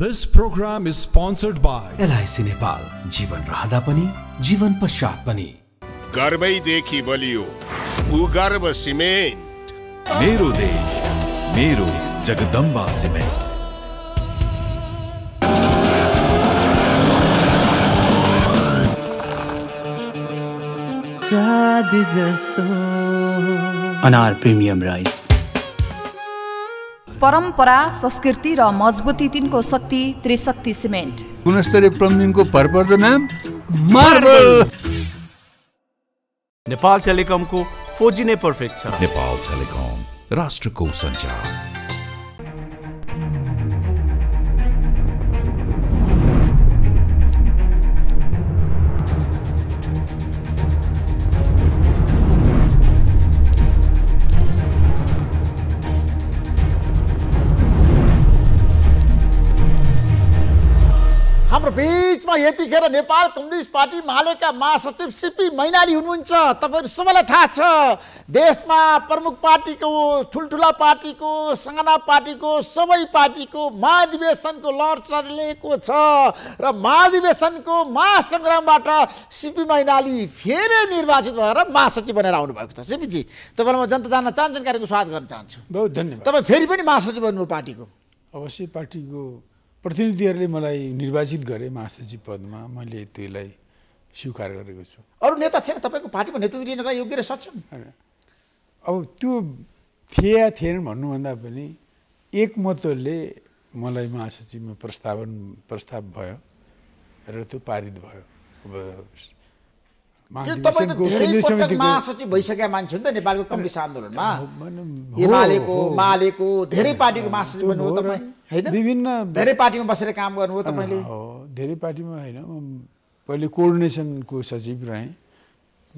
this program is sponsored by LIC Nepal जीवन रहँदा पनि जीवन पश्चात पनि गर्वैदेखि बलियो भूगर्भ सिमेन्ट मेरो देश मेरो जगदम्बा सिमेन्ट चाँदी जस्तो अनार प्रिमियम राइस परम्परा संस्कृति र मजबुती तिनको शक्ति त्रिशक्ति सिमेन्ट गुणस्तरीय प्लम्बिङको भरपर्दो नाम मार्बल नेपाल टेलिकमको फोजी नै पर्फेक्ट छ नेपाल टेलिकम राष्ट्रको सञ्चार बिचमा यतिखेर नेपाल कम्युनिस्ट पार्टी मालेका महासचिव सिपी मैनाली हुनुहुन्छ तपाईँहरू सबैलाई थाहा छ देशमा प्रमुख पार्टीको ठुल्ठुला पार्टीको साना पार्टीको सबै पार्टीको महाधिवेशनको लड चलिएको छ र महाधिवेशनको महासङ्ग्रामबाट सिपी मैनाली फेरि निर्वाचित भएर महासचिव बनेर आउनुभएको छ सिपीजी तपाईँलाई म जनता जान्न चाहन्छु जानकारीको स्वागत गर्न चाहन्छु बहुत धन्यवाद तपाईँ फेरि पनि महासचिव बन्नुभयो पार्टीको अवश्य पार्टीको प्रतिनिधिहरूले मलाई निर्वाचित गरे महासचिव पदमा मैले त्यसलाई स्वीकार गरेको छु अरू नेता थिएन तपाईँको पार्टीमा नेतृत्व लिनलाई योग्य र सक्षम अब त्यो थिए या थिएन भन्नुभन्दा पनि एकमतले मलाई महासचिवमा प्रस्तावन प्रस्ताव भयो र त्यो पारित भयो अब महासचिव भइसकेका मान्छे हो नि त नेपालको कम्युनिस्ट आन्दोलनमा धेरै पार्टीको महासचिव होइन विभिन्न धेरै पार्टीमा बसेर काम गर्नुभयो तपाईँले हो धेरै पार्टीमा होइन पहिले कोअर्डिनेसनको सचिव रहेँ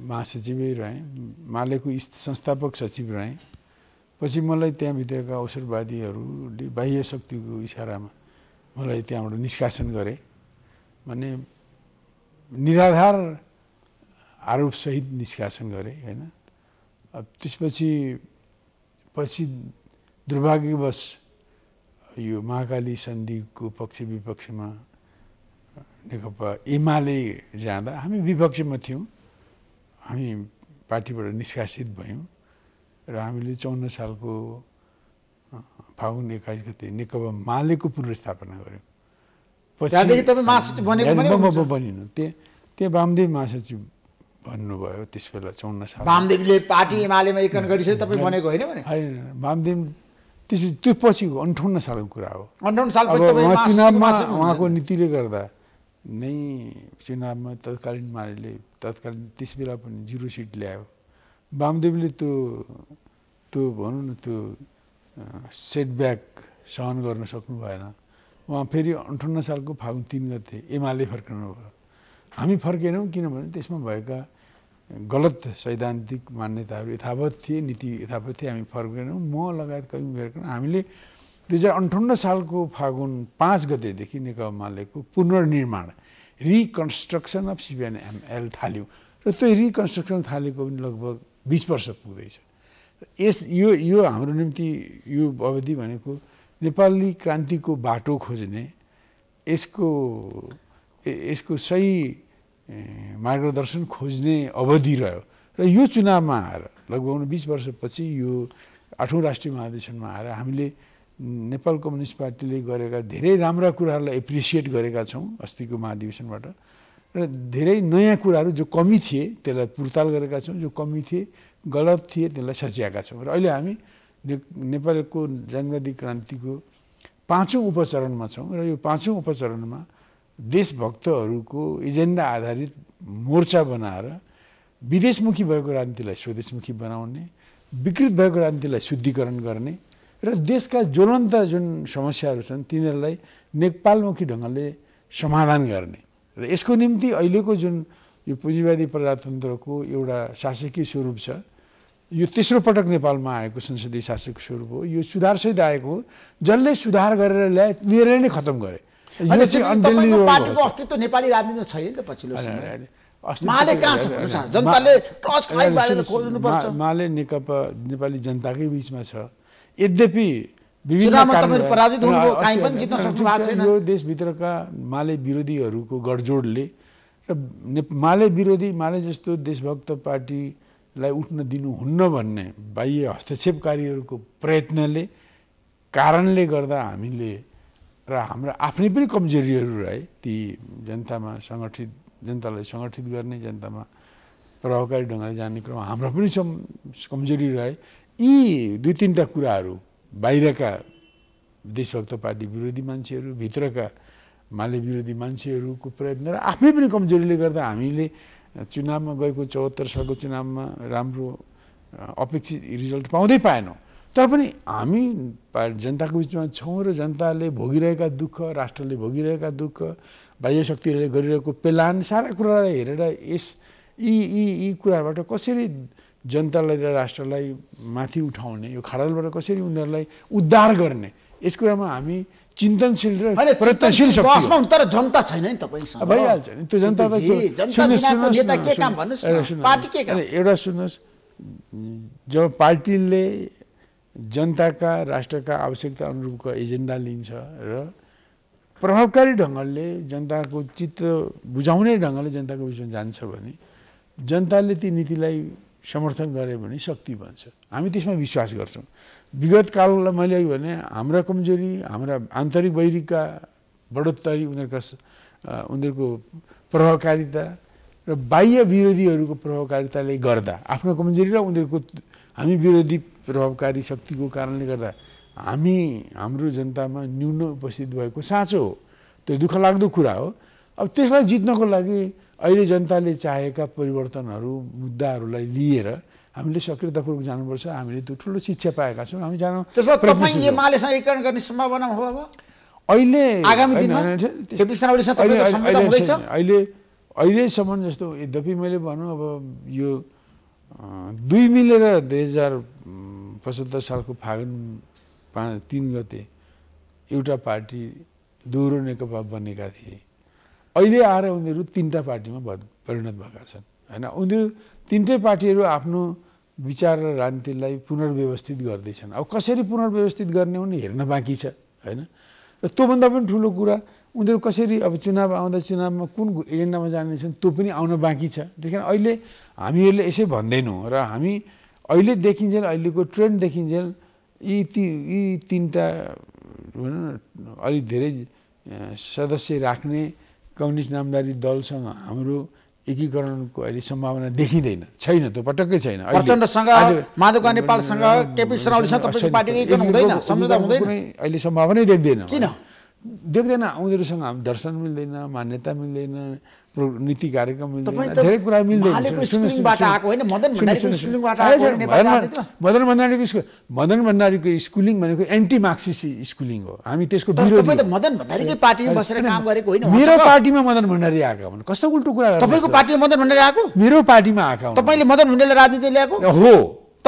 महासचिवै रहेँ मालेको संस्थापक सचिव रहेँ पछि मलाई त्यहाँभित्रका अवसरवादीहरूले बाह्य शक्तिको इसारामा मलाई त्यहाँबाट निष्कासन गरे भने निराधार आरोपसहित निष्कासन गरे होइन त्यसपछि पछि दुर्भाग्यवश यो महाकाली सन्धिको पक्ष विपक्षमा नेकपा एमाले जाँदा हामी विपक्षमा थियौँ हामी पार्टीबाट निष्कासित भयौँ र हामीले चौन्न सालको फागुन एक्काइस गते नेकपा मालेको पुनर्स्थापना गऱ्यौँ पछाडि बनिनँ त्यहाँ त्यहाँ वामदेव महासचिव भन्नुभयो त्यस बेला चौन्न साल वामदेवले पार्टी एमालेमा गरिसकेपछि तपाईँ बनेको होइन वामदेव त्यस त्यो पछिको अन्ठाउन्न सालको कुरा हो अन्ठाउन्न साल चुनावमा उहाँको नीतिले गर्दा नै चुनावमा तत्कालीन मारेले तत्कालीन त्यस बेला पनि जिरो सिट ल्यायो वामदेवले त्यो त्यो भनौँ न त्यो सेटब्याक सहन गर्न सक्नु भएन उहाँ फेरि अन्ठाउन्न सालको फागुन तिन गते एमाले फर्कनु भयो हामी फर्केनौँ किनभने त्यसमा भएका गलत सैद्धान्तिक मान्यताहरू यथावत थिए नीति यथावत थिए हामी फर्केनौँ म लगायत कयौँ फर्केनौँ हामीले दुई हजार अन्ठाउन्न सालको फागुन पाँच गतेदेखि नेकपा मालेको पुनर्निर्माण रिकन्स्ट्रक्सन अफ सिपिएनएमएल थाल्यौँ र त्यो रिकन्स्ट्रक्सन थालेको पनि लगभग बिस वर्ष पुग्दैछ यस यो यो हाम्रो निम्ति यो अवधि भनेको नेपाली क्रान्तिको बाटो खोज्ने यसको यसको सही मार्गदर्शन खोज्ने अवधि रह्यो र यो चुनावमा आएर लगभग बिस वर्षपछि यो आठौँ राष्ट्रिय महाधिवेशनमा आएर हामीले नेपाल कम्युनिस्ट पार्टीले गरेका धेरै राम्रा कुराहरूलाई एप्रिसिएट गरेका छौँ अस्तिको महाधिवेशनबाट र धेरै नयाँ कुराहरू जो कमी थिए त्यसलाई पुर्ताल गरेका छौँ जो कमी थिए गलत थिए त्यसलाई सच्याएका छौँ र अहिले हामी ने नेपालको जनवादी क्रान्तिको पाँचौँ उपचरणमा छौँ र यो पाँचौँ उपचरणमा देशभक्तहरूको एजेन्डा आधारित मोर्चा बनाएर विदेशमुखी भएको राजनीतिलाई स्वदेशमुखी बनाउने विकृत भएको राजनीतिलाई शुद्धिकरण गर्ने र देशका ज्वलन्त जुन समस्याहरू छन् तिनीहरूलाई नेपालमुखी ढङ्गले समाधान गर्ने र यसको निम्ति अहिलेको जुन यो पुँजीवादी प्रजातन्त्रको एउटा शासकीय स्वरूप छ यो तेस्रो पटक नेपालमा आएको संसदीय शासक स्वरूप हो यो सुधारसहित आएको हो जसले सुधार गरेर ल्याए निर्णय नै खत्तम गरे पार्टीको अस्तित्व नेपाली राजनीतिमा छैन नि त पछिल्लो समय माले कहाँ छ जनताले टर्च लाइट बालेर खोज्नुपर्छ माले नेकपा नेपाली जनताकै बिचमा छ यद्यपि पराजित पनि छैन यो देशभित्रका माले विरोधीहरूको गडजोडले र माले विरोधी माले जस्तो देशभक्त पार्टीलाई उठ्न दिनुहुन्न भन्ने बाह्य हस्तक्षेपकारीहरूको प्रयत्नले कारणले गर्दा हामीले र हाम्रो आफ्नै पनि कमजोरीहरू रहे ती जनतामा सङ्गठित जनतालाई सङ्गठित गर्ने जनतामा प्रभावकारी ढङ्गले जाने क्रममा हाम्रो पनि कमजोरी रहे यी दुई तिनवटा कुराहरू बाहिरका देशभक्त पार्टी विरोधी मान्छेहरू भित्रका माले विरोधी मान्छेहरूको प्रयत्न र आफ्नै पनि कमजोरीले गर्दा हामीले चुनावमा गएको चौहत्तर सालको चुनावमा राम्रो अपेक्षित रिजल्ट पाउँदै पाएनौँ तर पनि हामी जनताको बिचमा छौँ र जनताले भोगिरहेका दुःख राष्ट्रले भोगिरहेका दुःख बाह्य शक्तिहरूले गरिरहेको पेलान सारा कुरालाई हेरेर यस यी यी यी कुराहरूबाट कसरी जनतालाई र राष्ट्रलाई माथि उठाउने यो खडालबाट कसरी उनीहरूलाई उद्धार गर्ने यस कुरामा हामी चिन्तनशील र प्रयत्नशील तर जनता छैन नि तपाईँ भइहाल्छ नि त्यो जनता एउटा सुन्नुहोस् जब पार्टीले जनताका राष्ट्रका आवश्यकता अनुरूपको एजेन्डा लिन्छ र प्रभावकारी ढङ्गले जनताको चित्त बुझाउने ढङ्गले जनताको बिचमा जान्छ भने जनताले ती नीतिलाई समर्थन गर्यो भने शक्ति बन्छ हामी त्यसमा विश्वास गर्छौँ विगत काललाई मैले भने हाम्रा कमजोरी हाम्रा आन्तरिक वैरीका बढोत्तरी उनीहरूका उनीहरूको प्रभावकारिता र बाह्य विरोधीहरूको प्रभावकारिताले गर्दा आफ्नो कमजोरी र उनीहरूको हामी विरोधी प्रभावकारी शक्तिको कारणले गर्दा हामी हाम्रो जनतामा न्यून उपस्थित भएको साँचो हो त्यो दुःख लाग्दो कुरा हो अब त्यसलाई जित्नको लागि अहिले जनताले चाहेका परिवर्तनहरू मुद्दाहरूलाई लिएर हामीले सक्रियतापूर्वक जानुपर्छ हामीले त्यो ठुलो शिक्षा पाएका छौँ हामी जानु एकीकरण गर्ने सम्भावना हो अब अहिले अहिले अहिलेसम्म जस्तो यद्यपि मैले भनौँ अब यो दुई मिलेर दुई हजार पचहत्तर सालको फागुन पाँच तिन गते एउटा पार्टी दोहोरो नेकपा बनेका थिए अहिले आएर उनीहरू तिनवटा पार्टीमा परिणत भएका छन् होइन उनीहरू तिनटै पार्टीहरू आफ्नो विचार र राजनीतिलाई पुनर्व्यवस्थित गर्दैछन् अब कसरी पुनर्व्यवस्थित गर्ने उनी हेर्न बाँकी छ होइन र त्योभन्दा पनि ठुलो कुरा उनीहरू कसरी अब चुनाव आउँदा चुनावमा कुन एजेन्डामा जानेछन् त्यो पनि आउन बाँकी छ त्यस कारण अहिले हामीहरूले यसै भन्दैनौँ र हामी अहिले देखिन्जेल अहिलेको ट्रेन्ड देखिन्जेल यी ती यी तिनवटा भनौँ न अलिक धेरै सदस्य राख्ने कम्युनिस्ट नामदारी दलसँग हाम्रो एकीकरणको अहिले सम्भावना देखिँदैन छैन त्यो पटक्कै छैन माधव नेपालसँग केपी हुँदैन हुँदैन अहिले सम्भावनै देख्दैन किन देख्दैन उनीहरूसँग हामी दर्शन मिल्दैन मान्यता मिल्दैन नीति कार्यक्रम मिल्दैन धेरै कुरा मिल्दैन मदन भण्डारीको स्कुल मदन भण्डारीको स्कुलिङ भनेको एन्टी मार्क्सिस्ट स्कुलिङ हो हामी त्यसको मेरो पार्टीमा मदन भण्डारी आएको भने कस्तो उल्टो कुरा तपाईँको पार्टीमा मदन भण्डारी आएको मेरो पार्टीमा आएको तपाईँले मदन भण्डारी राजनीति ल्याएको हो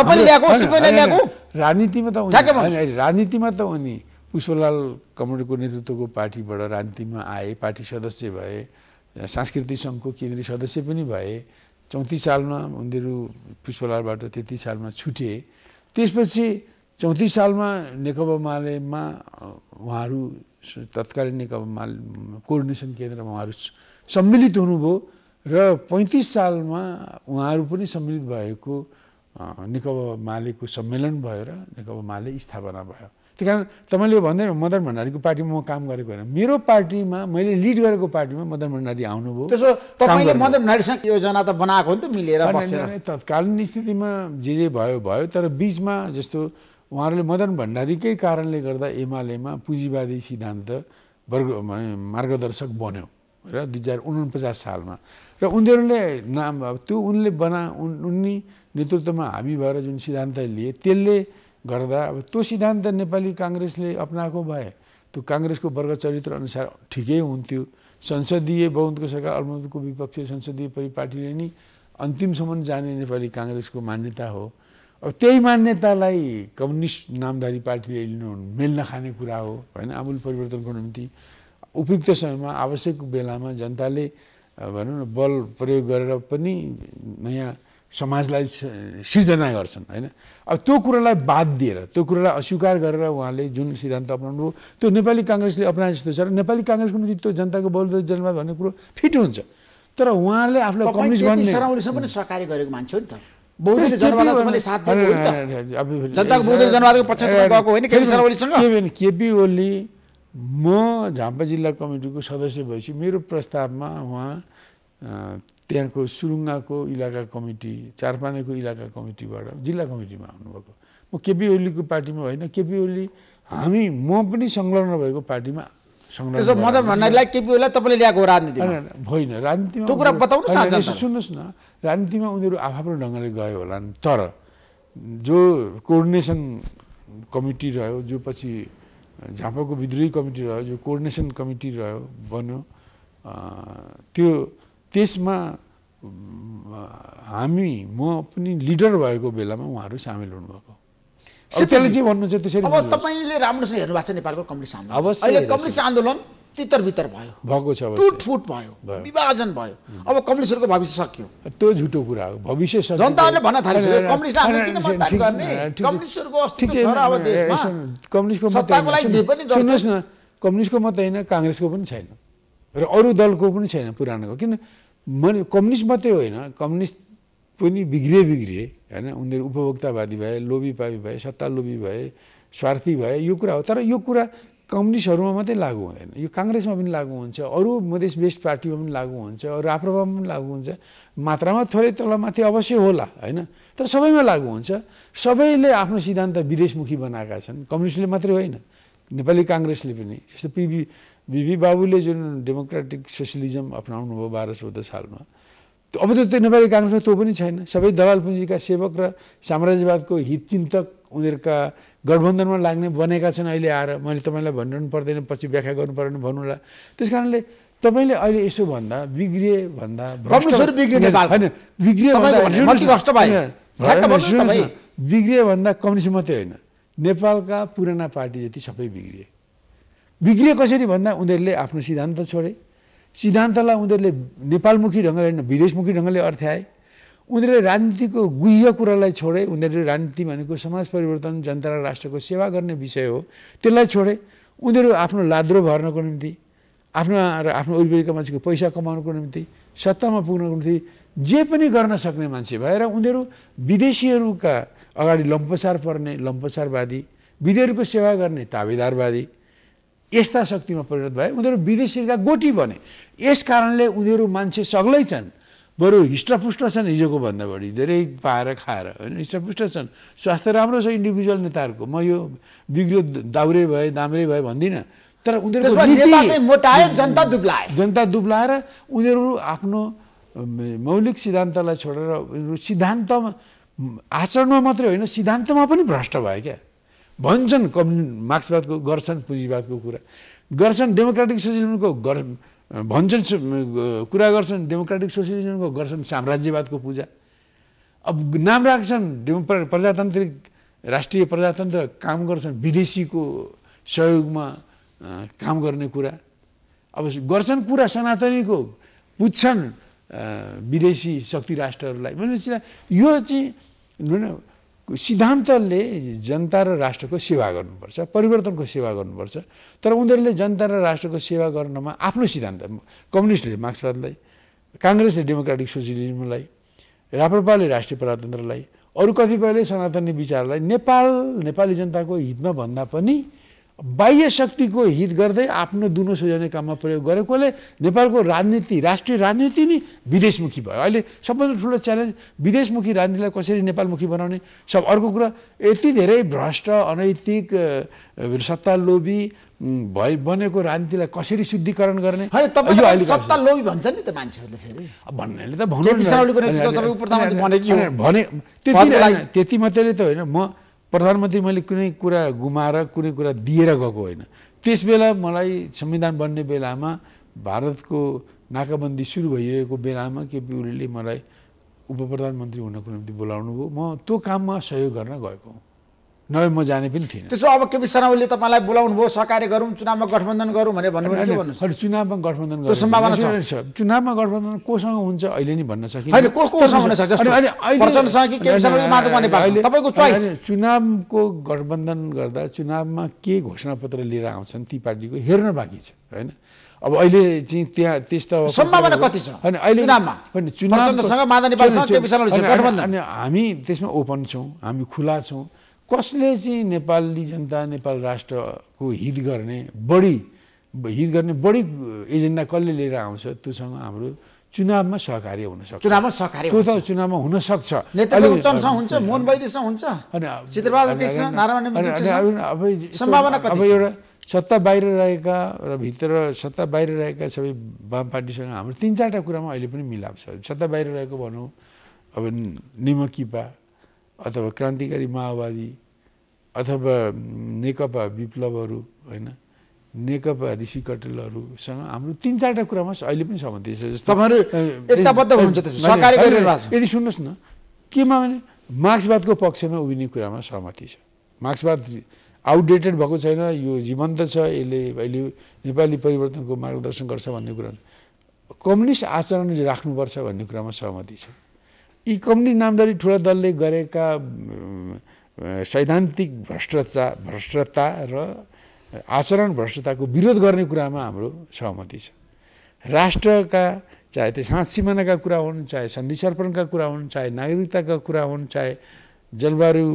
तपाईँले ल्याएको ल्याएको राजनीतिमा त राजनीतिमा त हो नि पुष्पलाल कमलको नेतृत्वको पार्टीबाट रान्तिमा आए पार्टी सदस्य भए सांस्कृतिक सङ्घको केन्द्रीय सदस्य पनि भए चौतिस सालमा उनीहरू पुष्पलालबाट त्यति सालमा छुटे त्यसपछि चौतिस सालमा नेकपा मालेमा उहाँहरू तत्कालीन नेकपा माले कोर्डिनेसन केन्द्रमा उहाँहरू सम्मिलित हुनुभयो र पैँतिस सालमा उहाँहरू पनि सम्मिलित भएको नेकपा मालेको सम्मेलन भयो र नेकपा माले स्थापना भयो त्यही कारण तपाईँले भन्दै मदन भण्डारीको पार्टीमा म काम गरेको होइन मेरो पार्टीमा मैले लिड गरेको पार्टीमा मदन भण्डारी आउनुभयो त्यसो तपाईँले मदन भण्डारीसँग योजना त बनाएको हो नि त मिलेर तत्कालीन स्थितिमा जे जे भयो भयो तर बिचमा जस्तो उहाँहरूले मदन भण्डारीकै कारणले गर्दा एमालेमा पुँजीवादी सिद्धान्त वर्ग मार्गदर्शक बन्यो र दुई हजार उनपचास सालमा र उनीहरूले नाम त्यो उनले बना उन उनी नेतृत्वमा हामी भएर जुन सिद्धान्त लिए त्यसले गर्दा अब त्यो सिद्धान्त नेपाली काङ्ग्रेसले अप्नाएको भए त्यो काङ्ग्रेसको वर्गचरित्र अनुसार ठिकै हुन्थ्यो संसदीय बहुमतको सरकार अल्मतको विपक्ष संसदीय परिपाटीले नै अन्तिमसम्म जाने नेपाली काङ्ग्रेसको मान्यता हो अब त्यही मान्यतालाई कम्युनिस्ट नामधारी पार्टीले लिनु मेल नखाने कुरा हो होइन आमूल परिवर्तनको निम्ति उपयुक्त समयमा आवश्यक बेलामा जनताले भनौँ न बल प्रयोग गरेर पनि नयाँ समाजलाई सिर्जना गर्छन् होइन अब त्यो कुरालाई बाध दिएर त्यो कुरालाई अस्वीकार गरेर उहाँले जुन सिद्धान्त अप्नाउनु त्यो नेपाली काङ्ग्रेसले अप्नाए जस्तो छ र नेपाली काङ्ग्रेसको निम्ति त्यो जनताको बलुदो जनवाद भन्ने कुरो फिट हुन्छ तर उहाँले आफूलाई कम्युनिस्ट भन्ने सहकारी गरेको मान्छे हो नि त केपी ओली म झापा जिल्ला कमिटीको सदस्य भएपछि मेरो प्रस्तावमा उहाँ त्यहाँको सुरुङ्गाको इलाका कमिटी चारपानेको इलाका कमिटीबाट जिल्ला कमिटीमा आउनुभएको म केपी ओलीको पार्टीमा होइन केपी ओली हामी म पनि संलग्न भएको पार्टीमा होइन राजनीतिमा सुन्नुहोस् न राजनीतिमा उनीहरू आफ्नो ढङ्गले गयो होला तर जो कोर्डिनेसन कमिटी रह्यो जो पछि झापाको विद्रोही कमिटी रह्यो जो कोर्डिनेसन कमिटी रह्यो बन्यो त्यो त्यसमा हामी म पनि लिडर भएको बेलामा उहाँहरू सामेल हुनुभएको त्यसले जे भन्नु छ त्यसरी अब तपाईँले राम्रोसँग हेर्नु भएको छ नेपालको कम्युनिस्ट आन्दोलन अवश्य अहिले कम्युनिस्ट आन्दोलन तितरभित्र भयो भएको छ टुटफुट भयो विभाजन भयो अब कम्युनिस्टहरूको भविष्य सकियो त्यो झुटो कुरा हो भविष्य जनताहरूले भन्न थालिसक्यो कम्युनिस्ट गर्ने अस्तित्व अब देशमा कम्युनिस्टको सत्ताको लागि पनि न कम्युनिस्टको मात्रै होइन काङ्ग्रेसको पनि छैन र अरू दलको पनि छैन पुरानोको किन मैले कम्युनिस्ट मात्रै होइन कम्युनिस्ट पनि बिग्रिए बिग्रिए होइन उनीहरू उपभोक्तावादी भए लोभी पापी भए सत्ता लोभी भए स्वार्थी भए यो कुरा हो तर यो कुरा कम्युनिस्टहरूमा मात्रै लागु हुँदैन यो काङ्ग्रेसमा पनि लागु हुन्छ अरू मधेस बेस्ट पार्टीमा पनि लागु हुन्छ अरू आफ्नोमा पनि लागु हुन्छ मात्रामा थोरै तलमाथि अवश्य होला होइन तर सबैमा लागु हुन्छ सबैले आफ्नो सिद्धान्त विदेशमुखी बनाएका छन् कम्युनिस्टले मात्रै होइन नेपाली काङ्ग्रेसले पनि जस्तो पिबी बिबी बाबुले जुन डेमोक्रेटिक सोसियलिजम अप्नाउनु भयो बाह्र चौध सालमा अब त त्यो नेपाली काङ्ग्रेसमा त्यो पनि छैन सबै दलाल पुँजीका सेवक र साम्राज्यवादको हितचिन्तक उनीहरूका गठबन्धनमा लाग्ने बनेका छन् अहिले आएर मैले तपाईँलाई भनिरहनु पर्दैन पछि व्याख्या गर्नु परेन भन्नु होला त्यस कारणले तपाईँले अहिले यसो भन्दा बिग्रिए भन्दा बिग्रिए भन्दा कम्युनिस्ट मात्रै होइन नेपालका पुराना पार्टी जति सबै बिग्रिए बिग्रियो कसरी भन्दा उनीहरूले आफ्नो सिद्धान्त छोडे सिद्धान्तलाई उनीहरूले नेपालमुखी ढङ्गले होइन विदेशमुखी ढङ्गले अर्थ्याए उनीहरूले राजनीतिको गुह्य कुरालाई छोडे उनीहरूले राजनीति भनेको समाज परिवर्तन जनता र राष्ट्रको सेवा गर्ने विषय हो त्यसलाई छोडे उनीहरू आफ्नो लाद्रो भर्नको निम्ति आफ्नो र आफ्नो वरिपरिका मान्छेको पैसा कमाउनको निम्ति सत्तामा पुग्नको निम्ति जे पनि गर्न सक्ने मान्छे भएर उनीहरू विदेशीहरूका अगाडि लम्पसार पर्ने लम्पसारवादी विदेहरूको सेवा गर्ने ताबेदारवादी यस्ता शक्तिमा परिणत भए उनीहरू विदेशीका गोटी बने यस कारणले उनीहरू मान्छे सग्लै छन् बरु हिष्टपुष्ट छन् हिजोको भन्दा बढी धेरै पाएर खाएर होइन हिष्टपुष्ट छन् स्वास्थ्य राम्रो छ इन्डिभिजुअल नेताहरूको म यो बिग्रियो दाउरे भए दाम्रे भए भन्दिनँ तर उनीहरू जनता दुब्लाए जनता दुब्लाएर उनीहरू आफ्नो मौलिक सिद्धान्तलाई छोडेर उनीहरू सिद्धान्तमा आचरणमा मात्रै होइन सिद्धान्तमा पनि भ्रष्ट भयो क्या भन्छन् कम्युनि मार्क्सवादको गर्छन् पुँजीवादको कुरा गर्छन् डेमोक्रेटिक सोसियलिजमको गर् भन्छन् कुरा गर्छन् डेमोक्रेटिक सोसियलिजमको गर्छन् साम्राज्यवादको पूजा अब नाम राख्छन् डेमो प्रजातान्त्रिक राष्ट्रिय प्रजातन्त्र काम गर्छन् विदेशीको सहयोगमा काम गर्ने कुरा अब गर्छन् कुरा सनातनीको पुज्छन् विदेशी शक्ति राष्ट्रहरूलाई भनेपछि यो चाहिँ सिद्धान्तले जनता र राष्ट्रको सेवा गर्नुपर्छ परिवर्तनको सेवा गर्नुपर्छ तर उनीहरूले जनता र राष्ट्रको सेवा गर्नमा आफ्नो सिद्धान्त कम्युनिस्टले मार्क्सवादलाई काङ्ग्रेसले डेमोक्राटिक सोसियलिजमलाई राप्रपाले राष्ट्रिय प्रजातन्त्रलाई अरू कतिपयले सनातनी विचारलाई नेपाल नेपाली जनताको हितमा भन्दा पनि बाह्य शक्तिको हित गर्दै आफ्नो दुनो सोझाउने काममा प्रयोग गरेकोले नेपालको राजनीति राष्ट्रिय राजनीति नै विदेशमुखी भयो अहिले सबभन्दा ठुलो च्यालेन्ज विदेशमुखी राजनीतिलाई कसरी नेपालमुखी बनाउने सब अर्को कुरा यति धेरै भ्रष्ट अनैतिक सत्ता लोभी भए बनेको राजनीतिलाई कसरी शुद्धिकरण गर्ने सत्ता लोभी भन्छ नि त मान्छेहरूले फेरि भन्नेले त भन्नु भने त्यति मात्रै त होइन म प्रधानमन्त्री मैले कुनै कुरा गुमाएर कुनै कुरा दिएर गएको होइन त्यसबेला मलाई संविधान बन्ने बेलामा भारतको नाकाबन्दी सुरु भइरहेको बेलामा केपी ओलीले मलाई उप प्रधानमन्त्री हुनको निम्ति बोलाउनु भयो म त्यो काममा सहयोग गर्न गएको हुँ नभए म जाने पनि थिएँ त्यसो अब केपी शर्मा ओलीले तपाईँलाई बोलाउनु भयो सहकार्य गरौँ चुनावमा गठबन्धन गरौँ भनेर भन्नुभयो चुनावमा गठबन्धन सम्भावना छ चुनावमा गठबन्धन कोसँग हुन्छ अहिले नि भन्न सकिन्छ चुनावको गठबन्धन गर्दा चुनावमा के घोषणापत्र लिएर आउँछन् ती पार्टीको हेर्न बाँकी छ होइन अब अहिले चाहिँ त्यहाँ त्यस्तो सम्भावना कति छ होइन अहिले होइन चुनावसँग हामी त्यसमा ओपन छौँ हामी खुला छौँ कसले चाहिँ नेपाली जनता नेपाल राष्ट्रको हित गर्ने बढी हित गर्ने बढी एजेन्डा कसले लिएर आउँछ त्योसँग हाम्रो चुनावमा सहकार्य सक्छ चुनावमा सहकार्य त्यो त चुनावमा हुनसक्छ अब एउटा सत्ता बाहिर रहेका र भित्र सत्ता बाहिर रहेका सबै वाम पार्टीसँग हाम्रो तिन चारवटा कुरामा अहिले पनि मिलाप छ सत्ता बाहिर रहेको भनौँ अब निमकिपा अथवा क्रान्तिकारी माओवादी अथवा नेकपा विप्लवहरू होइन नेकपा ऋषि कटेलहरूसँग हाम्रो तिन चारवटा कुरामा अहिले पनि सहमति छ जस्तो तपाईँहरू यदि सुन्नुहोस् न केमा भने मार्क्सवादको पक्षमा उभिने कुरामा सहमति छ मार्क्सवाद आउटडेटेड भएको छैन यो जीवन्त छ यसले अहिले नेपाली परिवर्तनको मार्गदर्शन गर्छ भन्ने कुरा कम्युनिस्ट आचरण राख्नुपर्छ भन्ने कुरामा सहमति छ यी कम्युनिस्ट नामदारी ठुला दलले गरेका सैद्धान्तिक भ्रष्टाचार भ्रष्टता र आचरण भ्रष्टताको विरोध गर्ने कुरामा हाम्रो सहमति छ राष्ट्रका चाहे त्यो साँच सिमानाका कुरा हुन् चाहे सन्धि सर्पणका कुरा हुन् चाहे नागरिकताका कुरा हुन् चाहे जलवायु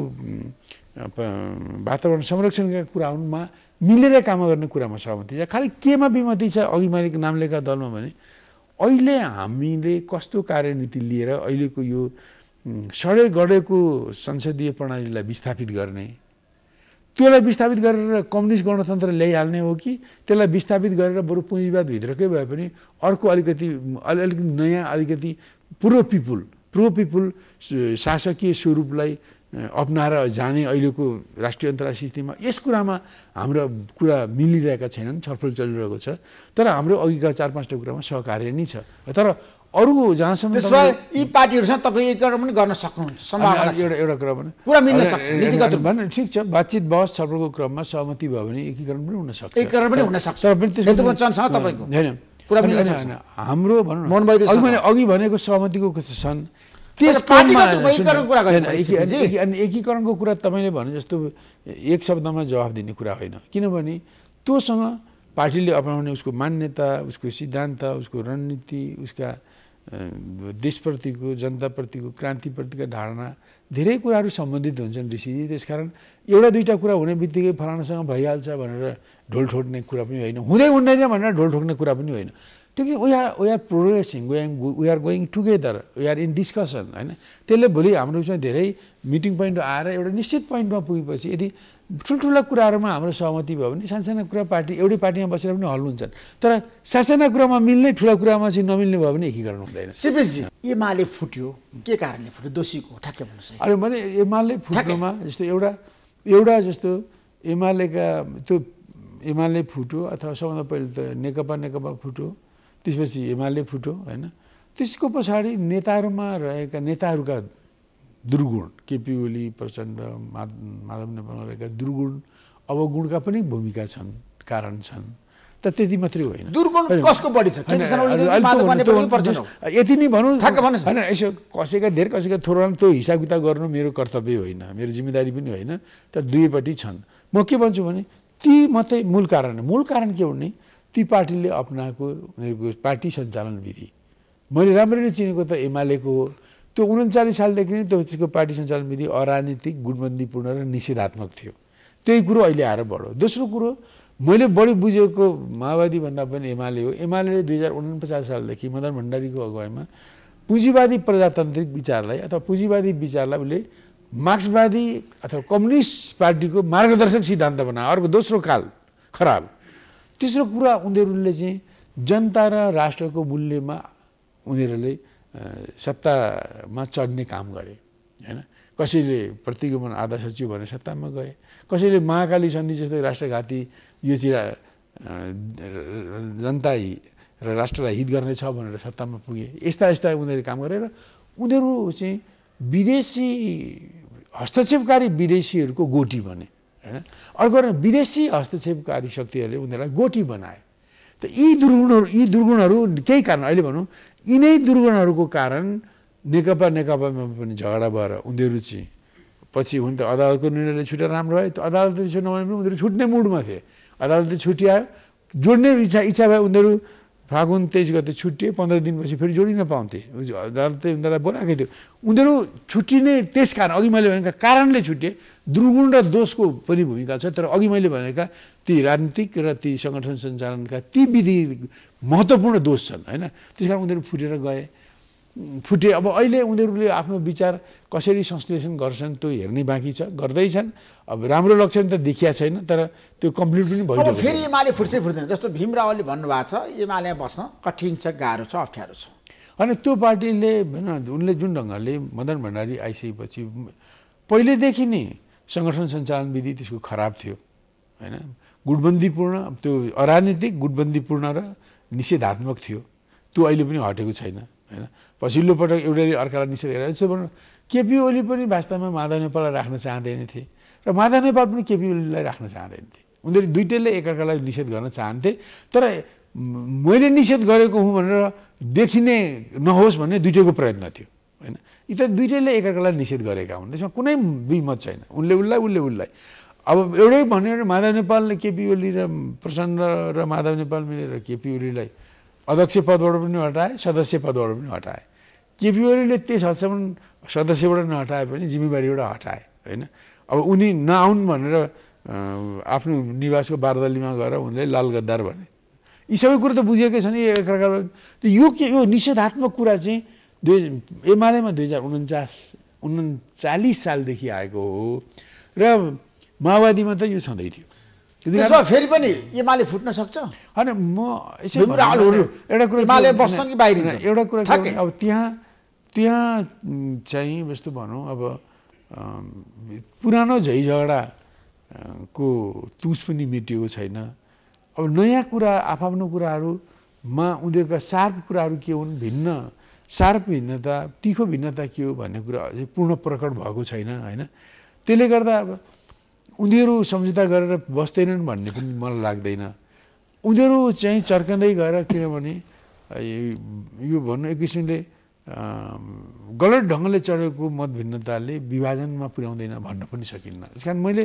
वातावरण संरक्षणका कुरा हुन्मा मिलेर काम गर्ने कुरामा सहमति छ खालि केमा विमति छ अघि मैले नाम लिएका दलमा भने अहिले हामीले कस्तो कार्यनीति लिएर अहिलेको यो सडे गडेको संसदीय प्रणालीलाई विस्थापित गर्ने त्यसलाई विस्थापित गरेर कम्युनिस्ट गणतन्त्र ल्याइहाल्ने हो कि त्यसलाई विस्थापित गरेर बरु पुँजीवादभित्रकै भए पनि अर्को अलिकति अलि अलिकति नयाँ अलिकति प्रो पिपुल प्रो पिपुल शासकीय स्वरूपलाई अप्नाएर जाने अहिलेको राष्ट्रिय अन्तर्राष्ट्रिय स्थितिमा यस कुरामा हाम्रो कुरा मिलिरहेका छैनन् छलफल चलिरहेको छ तर हाम्रो अघिका चार पाँचवटा कुरामा सहकार्य नै छ तर अरू जहाँसम्म यी पार्टीहरूसँग तपाईँ पनि गर्न सक्नुहुन्छ एउटा एउटा कुरा ठिक छ बातचित बहस छलफलको क्रममा सहमति भयो भने एकीकरण पनि हुनसक्छ एकीकरण पनि हुनसक्छ होइन हाम्रो भनौँ न मैले अघि भनेको सहमतिको छन् एकीकरणको कुरा तपाईँले भने जस्तो एक शब्दमा जवाब दिने कुरा होइन किनभने त्योसँग पार्टीले अपनाउने उसको मान्यता उसको सिद्धान्त उसको रणनीति उसका देशप्रतिको जनताप्रतिको क्रान्तिप्रतिको धारणा धेरै कुराहरू सम्बन्धित हुन्छन् ऋषिजी त्यसकारण एउटा दुईवटा कुरा हुने बित्तिकै फलानासँग भइहाल्छ भनेर ढोल ठोक्ने कुरा पनि होइन हुँदै हुँदैन भनेर ढोल ठोक्ने कुरा पनि होइन त्यो कि we are we are progressing we we are going together we are in discussion होइन त्यसले भोलि हाम्रो बिचमा धेरै मिटिङ पोइन्ट आएर एउटा निश्चित पोइन्टमा पुगेपछि यदि ठुल्ठुला कुराहरूमा हाम्रो सहमति भयो भने सानसाना कुरा पार्टी एउटै पार्टीमा बसेर पनि हल हुन्छन् तर सासाना कुरामा मिल्ने ठुला कुरामा चाहिँ नमिल्ने भयो भने एकीकरण हुँदैन सिपेजी एमाले फुट्यो के कारणले फुट्यो दोषीको ठ्याक्कै भन्नुहोस् अनि भने एमाले फुट्नुमा जस्तो एउटा एउटा जस्तो एमालेका त्यो एमाले फुट्यो अथवा सबभन्दा पहिले त नेकपा नेकपा फुट्यो त्यसपछि एमाले फुट्यो होइन त्यसको पछाडि नेताहरूमा रहेका नेताहरूका दुर्गुण केपी ओली प्रचण्ड माधव नेपालमा रहेका दुर्गुण अवगुणका पनि भूमिका छन् कारण छन् त त्यति मात्रै होइन यति नै भनौँ होइन यसो कसैका धेरै कसैका थोरै त्यो हिसाब किताब गर्नु मेरो कर्तव्य होइन मेरो जिम्मेदारी पनि होइन तर दुवैपट्टि छन् म के भन्छु भने ती मात्रै मूल कारण मूल कारण के हो भने ती पार्टीले अप्नाएको उनीहरूको पार्टी सञ्चालन विधि मैले राम्ररी चिनेको त एमालेको हो त्यो उन्चालिस सालदेखि नै त्यसको पार्टी सञ्चालन विधि अराजनीतिक गुटबन्दीपूर्ण र निषेधात्मक थियो त्यही कुरो अहिले आएर बढो दोस्रो कुरो मैले बढी बुझेको माओवादीभन्दा पनि एमाले हो एमाले दुई हजार उनपचास सालदेखि मदन भण्डारीको अगुवाईमा पुँजीवादी प्रजातान्त्रिक विचारलाई अथवा पुँजीवादी विचारलाई उसले मार्क्सवादी अथवा कम्युनिस्ट पार्टीको मार्गदर्शक सिद्धान्त बनायो अर्को दोस्रो काल खराब तेस्रो कुरा उनीहरूले चाहिँ जनता र राष्ट्रको मूल्यमा उनीहरूले सत्तामा चढ्ने काम गरे होइन कसैले प्रतिगमन आधा सचिव भनेर सत्तामा गए कसैले महाकाली सन्धि जस्तो राष्ट्रघाती यो चाहिँ जनता र राष्ट्रलाई हित गर्ने छ भनेर सत्तामा पुगे यस्ता यस्ता उनीहरूले काम गरेर उनीहरू चाहिँ विदेशी हस्तक्षेपकारी विदेशीहरूको गोटी भने होइन अर्को विदेशी हस्तक्षेपकारी शक्तिहरूले उनीहरूलाई गोटी बनाए त यी दुर्गुणहरू यी दुर्गुणहरू केही कारण अहिले भनौँ यिनै दुर्गुणहरूको कारण नेकपा नेकपामा पनि झगडा भएर उनीहरू चाहिँ पछि हुन त अदालतको निर्णयले छुट्या राम्रो भयो त्यो अदालतले छुट्नु भने पनि उनीहरू छुट्ने मुडमा थिए अदालतले छुट्यायो जोड्ने इच्छा इच्छा भए उनीहरू फागुन तेइस गते छुट्टिए पन्ध्र दिनपछि फेरि जोडिन पाउँथे अदालतले उनीहरूलाई बोलाएको थियो उनीहरू छुट्टिने त्यस कारण अघि मैले भनेका कारणले छुट्टिए दुर्गुण र दोषको पनि भूमिका छ तर अघि मैले भनेका ती राजनीतिक र ती सङ्गठन सञ्चालनका ती विधि महत्त्वपूर्ण दोष छन् होइन त्यस कारण उनीहरू फुटेर गए फुटे अब अहिले उनीहरूले आफ्नो विचार कसरी संश्लेषण गर्छन् त्यो हेर्ने बाँकी छ गर्दैछन् अब राम्रो लक्षण त देखिया छैन तर त्यो कम्प्लिट पनि भइरहेको फेरि एमाले फुर्सै फुट्दैन जस्तो भीमरावले रावलले भन्नुभएको छ एमाले बस्न कठिन छ गाह्रो छ अप्ठ्यारो छ अनि त्यो पार्टीले होइन उनले जुन ढङ्गले मदन भण्डारी आइसकेपछि पहिलेदेखि नै सङ्गठन सञ्चालन विधि त्यसको खराब थियो होइन गुटबन्दीपूर्ण त्यो अराजनीतिक गुटबन्दीपूर्ण र निषेधात्मक थियो त्यो अहिले पनि हटेको छैन होइन पछिल्लो पटक एउटाले अर्कालाई निषेध गरेर यसो भनौँ केपी ओली पनि वास्तवमा माधव नेपाललाई राख्न चाहँदैन थिए र माधव नेपाल पनि केपी ओलीलाई राख्न चाहँदैन थिए उनीहरू दुइटैले एकअर्कालाई निषेध गर्न चाहन्थे तर मैले निषेध गरेको हुँ भनेर देखिने नहोस् भन्ने दुइटैको प्रयत्न थियो होइन यी त दुइटैले एकअर्कालाई निषेध गरेका हुन् त्यसमा कुनै दुई मत छैन उनले उसलाई उसले उसलाई अब एउटै भन्यो भने माधव नेपालले केपी ओली र प्रसन्न र माधव नेपाल मिलेर केपी ओलीलाई अध्यक्ष पदबाट पनि हटाए सदस्य पदबाट पनि हटाए केपिओलीले त्यस हदसम्म सदस्यबाट नहटाए पनि जिम्मेवारीबाट हटाए होइन अब उनी नआउन् भनेर आफ्नो निवासको बारदलीमा गएर उनले लाल गद्दार भने यी सबै कुरो त बुझेकै छन् एकअर्काबाट यो के यो निषेधात्मक कुरा चाहिँ दुई एमालेमा दुई हजार उन्चास उन्चालिस सालदेखि आएको हो र माओवादीमा त यो छँदै थियो त्यसमा फेरि पनि एमाले फुट्न सक्छ होइन म यसै एउटा कुरा एमाले बस्छन् कि बाहिर एउटा कुरा अब त्यहाँ त्यहाँ चाहिँ जस्तो भनौँ अब पुरानो झै झगडाको तुस पनि मेटिएको छैन अब नयाँ कुरा आफआफ्नो कुराहरूमा उनीहरूका सार्प कुराहरू के हुन् भिन्न सार्प भिन्नता तिखो भिन्नता के हो भन्ने कुरा अझै पूर्ण प्रकट भएको छैन होइन त्यसले गर्दा अब उनीहरू सम्झौता गरेर बस्दैनन् भन्ने पनि मलाई लाग्दैन उनीहरू चाहिँ चर्कँदै गएर किनभने यो भन्नु एक किसिमले गलत ढङ्गले चढेको मतभिन्नताले विभाजनमा पुर्याउँदैन भन्न पनि सकिन्न त्यस कारण मैले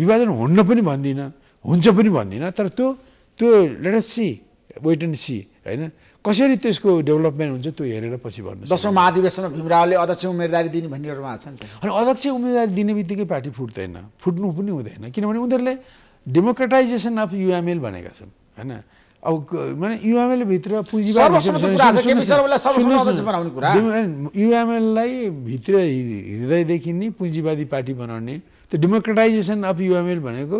विभाजन हुन्न पनि भन्दिनँ हुन्छ पनि भन्दिनँ तर त्यो त्यो let's see wait and see होइन कसरी त्यसको डेभलपमेन्ट हुन्छ त्यो हेरेर पछि भन्नु दसौँ महाधिवेशनमा भीमरावले अध्यक्ष उम्मेदवारी दिने भन्नेहरूमा छ नि अनि अध्यक्ष उम्मेदवारी दिने बित्तिकै पार्टी फुट्दैन फुट्नु पनि हुँदैन किनभने उनीहरूले डेमोक्रेटाइजेसन अफ युएमएल भनेका छन् होइन अब माने युएमएलभित्र पुँजी युएमएललाई भित्र हृदयदेखि नै पुँजीवादी पार्टी बनाउने त्यो डेमोक्रेटाइजेसन अफ युएमएल भनेको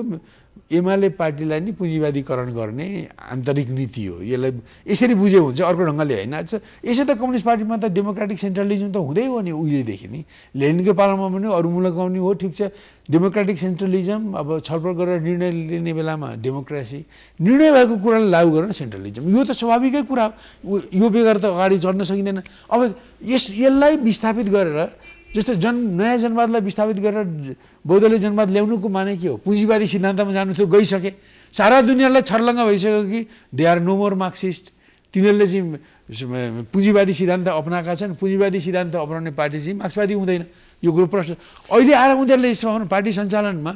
एमाले पार्टीलाई नि पुँजीवादीकरण गर्ने आन्तरिक नीति हो यसलाई यसरी बुझे हुन्छ अर्को ढङ्गले होइन आज यसै त कम्युनिस्ट पार्टीमा त डेमोक्रेटिक सेन्ट्रलिजम त हुँदै हो नि उहिलेदेखि नि लेनिनको पालामा पनि अरू मुलुकमा पनि हो ठिक छ डेमोक्रेटिक सेन्ट्रलिजम अब छलफल गरेर निर्णय लिने बेलामा डेमोक्रेसी निर्णय भएको कुरालाई लागू गर्न सेन्ट्रलिजम यो त स्वाभाविकै कुरा हो यो बेगर त अगाडि चढ्न सकिँदैन अब यस यसलाई विस्थापित गरेर जस्तो जन नयाँ जनवादलाई विस्थापित गरेर बौद्धले जनवाद ल्याउनुको माने के हो पुँजीवादी सिद्धान्तमा जानु थियो गइसके सारा दुनियाँलाई छर्लङ्ग भइसक्यो कि they are no more Marxist तिनीहरूले चाहिँ पुँजीवादी सिद्धान्त अप्नाएका छन् पुँजीवादी सिद्धान्त अप्नाउने पार्टी चाहिँ मार्क्सवादी हुँदैन यो ग्रुप प्रश्न अहिले आएर उनीहरूले यसमा पार्टी सञ्चालनमा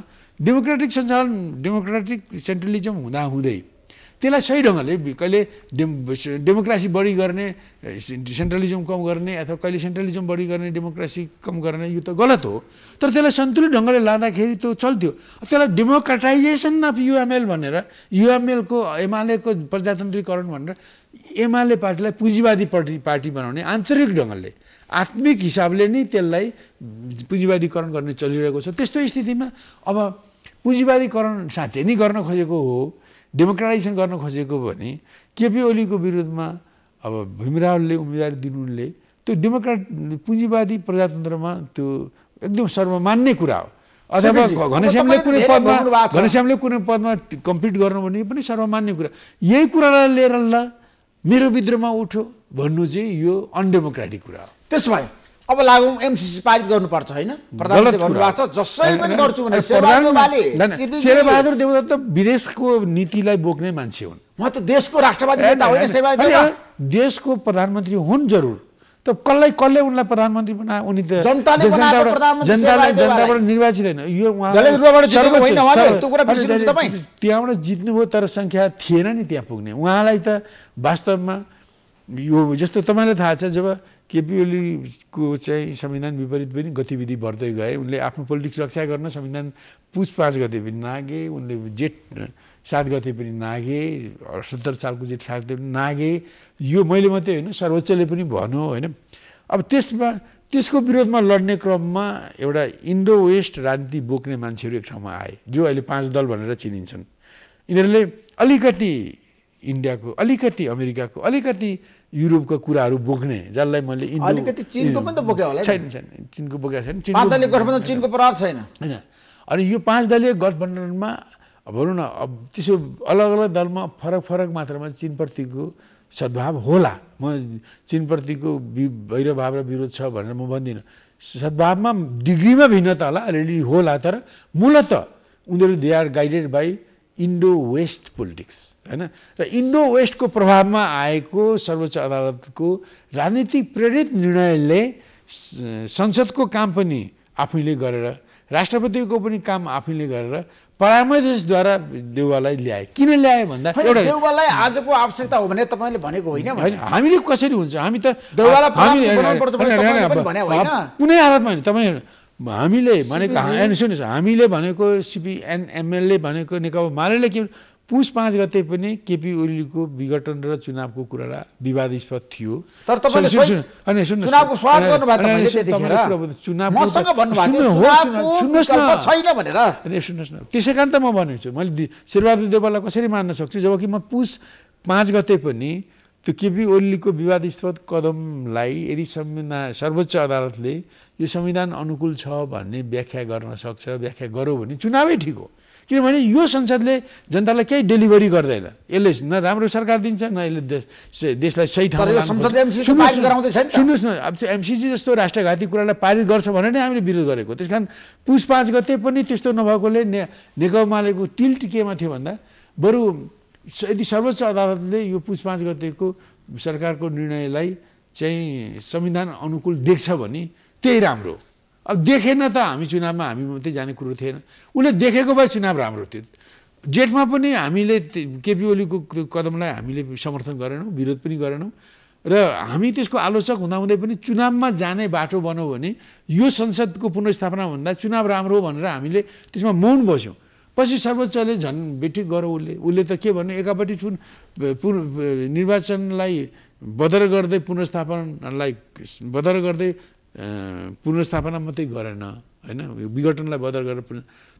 डेमोक्रेटिक सञ्चालन डेमोक्रेटिक सेन्ट्रलिजम हुँदा हुँदै त्यसलाई सही ढङ्गले कहिले डेम डेमोक्रासी बढी गर्ने सेन्ट्रलिजम कम गर्ने अथवा कहिले सेन्ट्रलिजम बढी गर्ने डेमोक्रासी कम गर्ने यो त गलत हो तर त्यसलाई सन्तुलित ढङ्गले लाँदाखेरि त्यो चल्थ्यो त्यसलाई डेमोक्रेटाइजेसन अफ युएमएल भनेर युएमएलको एमालेको प्रजातन्त्रीकरण भनेर एमाले पार्टीलाई पुँजीवादी पार्टी पार्टी बनाउने आन्तरिक ढङ्गले आत्मिक हिसाबले नै त्यसलाई पुँजीवादीकरण गर्ने चलिरहेको छ त्यस्तो स्थितिमा अब पुँजीवादीकरण साँच्चै नै गर्न खोजेको हो डेमोक्रेटाइजेसन गर्न खोजेको भने केपी ओलीको विरुद्धमा अब भीमरावले उम्मेदवारी दिनुले त्यो डेमोक्राट पुँजीवादी प्रजातन्त्रमा त्यो एकदम सर्वमान्य कुरा हो अथवा घनश्यामले कुनै पदमा घनश्यामले कुनै पदमा कम्प्लिट गर्नु भने पनि सर्वमान्य कुरा यही कुरालाई लिएर ल मेरो विद्रोहमा उठ्यो भन्नु चाहिँ यो अनडेमोक्रेटिक कुरा हो त्यसो भए अब लागौँ एमसिसी पारित गर्नुपर्छ होइन प्रधानमन्त्री शेरबहादुर देवदत्त विदेशको नीतिलाई बोक्ने मान्छे हुन् उहाँ त देशको राष्ट्रवादी नेता होइन देशको प्रधानमन्त्री हुन् जरुर त कसलाई कसले उनलाई प्रधानमन्त्री बना उनी त जनताले जनताबाट निर्वाचित होइन यो त्यहाँबाट जित्नुभयो तर सङ्ख्या थिएन नि त्यहाँ पुग्ने उहाँलाई त वास्तवमा यो जस्तो तपाईँलाई थाहा छ जब केपी ओलीको चाहिँ संविधान विपरीत पनि गतिविधि बढ्दै गए उनले आफ्नो पोलिटिक्स रक्षा गर्न संविधान पुछ पाँच गते पनि नागे उनले जेठ सात गते पनि नागे सत्तर सालको जेठ सात गते पनि नागे यो मैले मात्रै होइन सर्वोच्चले पनि भनौँ होइन अब त्यसमा त्यसको विरोधमा लड्ने क्रममा एउटा इन्डो वेस्ट राजनीति बोक्ने मान्छेहरू एक ठाउँमा आए जो अहिले पाँच दल भनेर चिनिन्छन् यिनीहरूले अलिकति इन्डियाको अलिकति अमेरिकाको अलिकति युरोपको कुराहरू बोक्ने जसलाई मैले अलिकति चिनको पनि त बोक्यो होला छैन छैन चिनको बोकेको छैन गठबन्धन चिनको प्रभाव छैन होइन अनि यो पाँच दलीय गठबन्धनमा भनौँ न अब त्यसो अलग अलग दलमा फरक फरक मात्रामा चिनप्रतिको सद्भाव होला म चिनप्रतिको भैरभाव र विरोध छ भनेर म भन्दिनँ सद्भावमा डिग्रीमा भिन्नता होला अलिअलि होला तर मूलत उनीहरू they are guided by Indo west politics होइन र इन्डो वेस्टको प्रभावमा आएको सर्वोच्च अदालतको राजनीतिक प्रेरित निर्णयले संसदको काम पनि आफैले गरेर राष्ट्रपतिको पनि काम आफैले गरेर परामर्शद्वारा देउवालाई ल्याए किन ल्याए भन्दा देउवालाई आजको आवश्यकता हो भने तपाईँले भनेको होइन हामीले कसरी हुन्छ हामी त कुनै हालतमा होइन तपाईँ हामीले भनेको सुन्नुहोस् हामीले भनेको सिपिएनएमएलले भनेको नेकपा माले के पुस पाँच गते पनि केपी ओलीको विघटन र चुनावको कुरा विवादस्पद थियो तर सुन्नुहोस् न त्यसै कारण त म भनेको छु मैले शेरबहादुर देवाललाई कसरी मान्न सक्छु जब कि म पुष पाँच गते पनि त्यो केपी ओलीको विवादस्पद कदमलाई यदि संविधान सर्वोच्च अदालतले यो संविधान अनुकूल छ भन्ने व्याख्या गर्न सक्छ व्याख्या गरौँ भने चुनावै ठिक हो किनभने यो संसदले जनतालाई केही डेलिभरी गर्दैन यसले न राम्रो सरकार दिन्छ न यसले देश देशलाई सही ठाउँ सुन्नुहोस् न अब त्यो एमसिसी जस्तो राष्ट्रघाती कुरालाई पारित गर्छ भनेर नै हामीले विरोध गरेको त्यस कारण पुस पाँच गते पनि त्यस्तो नभएकोले ने नेकपा मालेको टिल्ट केमा थियो भन्दा बरु यदि सर्वोच्च अदालतले यो पुछपाछ गतेको सरकारको निर्णयलाई चाहिँ संविधान अनुकूल देख्छ भने त्यही राम्रो अब देखेन त हामी चुनावमा हामी मात्रै जाने कुरो थिएन उसले देखेको भए चुनाव राम्रो थियो जेठमा पनि हामीले केपी ओलीको कदमलाई हामीले समर्थन गरेनौँ विरोध पनि गरेनौँ र हामी त्यसको आलोचक हुँदाहुँदै पनि चुनावमा जाने बाटो बनाऊ भने यो संसदको पुनर्स्थापना भन्दा चुनाव राम्रो भनेर हामीले त्यसमा मौन बस्यौँ पछि सर्वोच्चले झन् बेठी गर उसले उसले त के भन्नु एकापट्टि चुन निर्वाचनलाई बदर गर्दै पुनर्स्थापनालाई बदर गर्दै पुनर्स्थापना मात्रै गरेन होइन विघटनलाई बदर गरेर पुन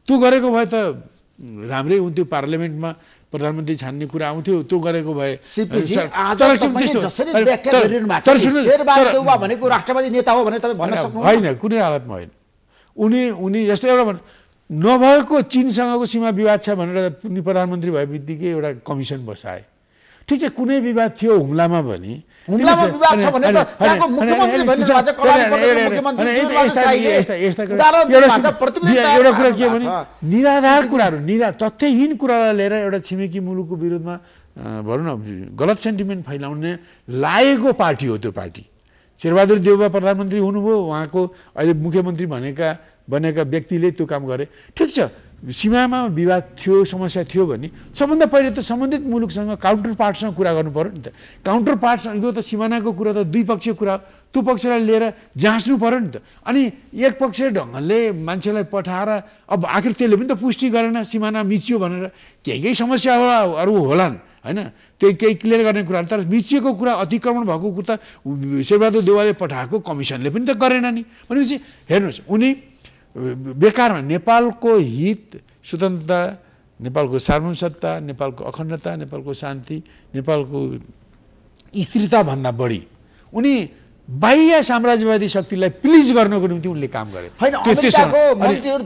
त्यो गरेको भए त राम्रै हुन्थ्यो पार्लियामेन्टमा प्रधानमन्त्री छान्ने कुरा आउँथ्यो त्यो गरेको भए होइन कुनै हालतमा होइन उनी उनी जस्तो एउटा नभएको चिनसँगको सीमा विवाद छ भनेर उनी प्रधानमन्त्री भए बित्तिकै एउटा कमिसन बसाए ठिक छ कुनै विवाद थियो हुम्लामा भने एउटा कुरा के भने निराधार कुराहरू निरा तथ्यहीन कुरालाई लिएर एउटा छिमेकी मुलुकको विरुद्धमा भनौँ न गलत सेन्टिमेन्ट फैलाउने लागेको पार्टी हो त्यो पार्टी शेरबहादुर देउवा प्रधानमन्त्री हुनुभयो उहाँको अहिले मुख्यमन्त्री भनेका बनेका व्यक्तिले त्यो काम गरे ठिक छ सीमामा विवाद थियो समस्या थियो भने सबभन्दा पहिले त सम्बन्धित मुलुकसँग काउन्टर पार्टसँग कुरा गर्नु पऱ्यो नि त काउन्टर पार्टसँग यो त सिमानाको कुरा त दुई पक्षीय कुरा हो त्यो पक्षलाई लिएर जाँच्नु पऱ्यो नि त अनि एक एकपक्षीय ढङ्गले मान्छेलाई पठाएर अब आखिर त्यसले पनि त पुष्टि गरेन सिमाना मिचियो भनेर केही केही समस्याहरू होलान् होइन त्यही केही क्लियर गर्ने कुरा तर मिचिएको कुरा अतिक्रमण भएको कुरा त शेरबहादुर देवालले पठाएको कमिसनले पनि त गरेन नि भनेपछि हेर्नुहोस् उनी बेकारमा नेपालको हित स्वतन्त्रता नेपालको सार्वसत्ता नेपालको अखण्डता नेपालको शान्ति नेपालको स्थिरताभन्दा बढी उनी बाह्य साम्राज्यवादी शक्तिलाई प्लिज गर्नको निम्ति उनले काम गरे त्यो एउटा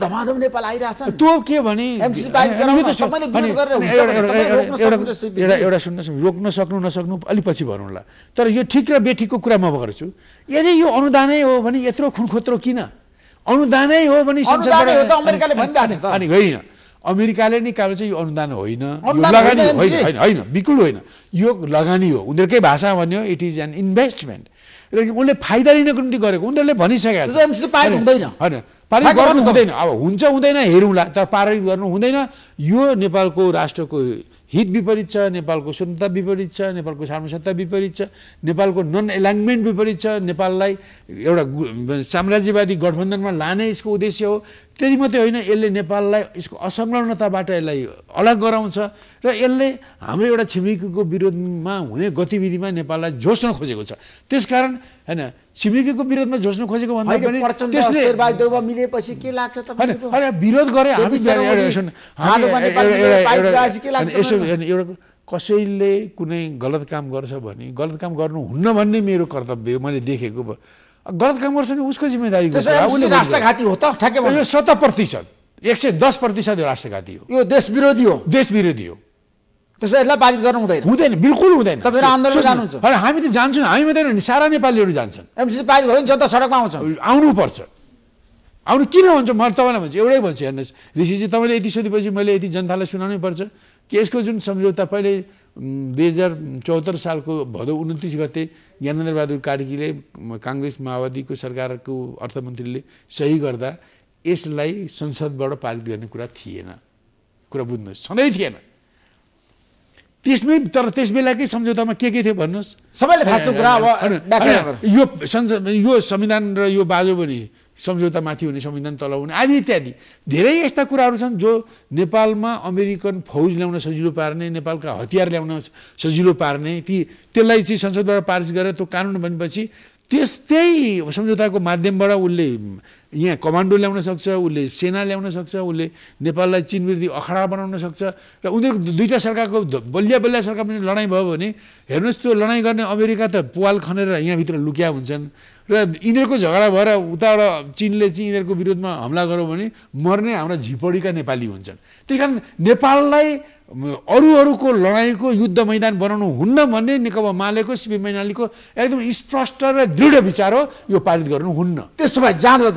एउटा सुन्नुहोस् रोक्न सक्नु नसक्नु अलिक पछि भनौँला तर यो ठिक र बेठिकको कुरा म गर्छु यदि यो अनुदानै हो भने यत्रो खुनखोत्रो किन अनुदानै हो भने अनि होइन अमेरिकाले नै कारण चाहिँ यो अनुदान होइन लगानी होइन होइन बिल्कुल होइन यो लगानी हो उनीहरूकै भाषा भन्यो इट इज एन इन्भेस्टमेन्ट उसले फाइदा लिनको निम्ति गरेको उनीहरूले भनिसकेको छ होइन पारित गर्नु हुँदैन अब हुन्छ हुँदैन हेरौँला तर पारित गर्नु हुँदैन यो नेपालको राष्ट्रको हित विपरीत छ नेपालको स्वतन्त्रता विपरीत छ नेपालको सार्वसत्ता विपरीत छ नेपालको नन एलाइनमेन्ट विपरीत छ नेपाललाई एउटा साम्राज्यवादी गठबन्धनमा लाने यसको उद्देश्य हो त्यति मात्रै होइन यसले नेपाललाई यसको असंलग्नताबाट यसलाई अलग गराउँछ र यसले हाम्रो एउटा छिमेकीको विरोधमा हुने गतिविधिमा नेपाललाई जोस्न खोजेको छ त्यसकारण होइन छिमेकीको विरोधमा जोस्न खोजेको भन्दा पनि मिलेपछि के लाग्छ होइन विरोध गरे हामी कसैले कुनै गलत काम गर्छ भने गलत काम गर्नुहुन्न भन्ने मेरो कर्तव्य मैले देखेको भयो गलत काम गर्छ भने उसको जिम्मेदारी राष्ट्रघाती हो त ठ्याक्कै यो सत्तर प्रतिशत एक सय दस प्रतिशत यो राष्ट्रघाती हो यो देश विरोधी हो देश विरोधी हो त्यसमा यसलाई पारित गर्नु हुँदैन हुँदैन बिल्कुल हुँदैन तपाईँहरू आन्दोलन जानुहुन्छ हामी त जान्छौँ हामी मात्रै होइन सारा नेपालीहरू जान्छन् एमसिसी पारित भयो भने जनता सडकमा आउँछ आउनुपर्छ आउनु किन भन्छ म तपाईँलाई भन्छु एउटै भन्छु हेर्नुहोस् ऋषिजी तपाईँले यति सोधेपछि मैले यति जनतालाई सुनाउनै पर्छ कि यसको जुन सम्झौता पहिले दुई हजार चौहत्तर सालको भदौ उन्तिस गते बहादुर कार्कीले काङ्ग्रेस माओवादीको सरकारको अर्थमन्त्रीले सही गर्दा यसलाई संसदबाट पारित गर्ने कुरा थिएन कुरा बुझ्नुहोस् छँदै थिएन त्यसमै तर त्यस बेलाकै सम्झौतामा के के थियो भन्नुहोस् सबैलाई थाहा कुरा अब यो संसद यो संविधान र यो बाजो पनि सम्झौतामाथि हुने संविधान तल हुने आदि इत्यादि धेरै यस्ता कुराहरू छन् जो नेपालमा अमेरिकन फौज ल्याउन सजिलो पार्ने नेपालका हतियार ल्याउन सजिलो पार्ने ती त्यसलाई चाहिँ संसदबाट पारित गरेर त्यो कानुन बनेपछि त्यस्तै सम्झौताको माध्यमबाट उसले यहाँ कमान्डो ल्याउन सक्छ उसले सेना ल्याउन सक्छ उसले नेपाललाई चिन विरुद्ध अखडा बनाउन सक्छ र उनीहरूको दुईवटा सरकारको बलिया बलिया सरकार पनि लडाइँ भयो भने हेर्नुहोस् त्यो लडाइँ गर्ने अमेरिका त पुवाल खनेर यहाँभित्र लुक्या हुन्छन् र यिनीहरूको झगडा भएर उताबाट चिनले चाहिँ यिनीहरूको विरोधमा हमला गर्यो भने मर्ने हाम्रा झिपडीका नेपाली हुन्छन् त्यही कारण नेपाललाई अरू अरूको लडाइँको युद्ध मैदान बनाउनु हुन्न भन्ने नेकपा मालेको सिपी मैनालीको एकदम स्पष्ट र दृढ विचार हो यो पारित गर्नु हुन्न त्यसो भए जाँदा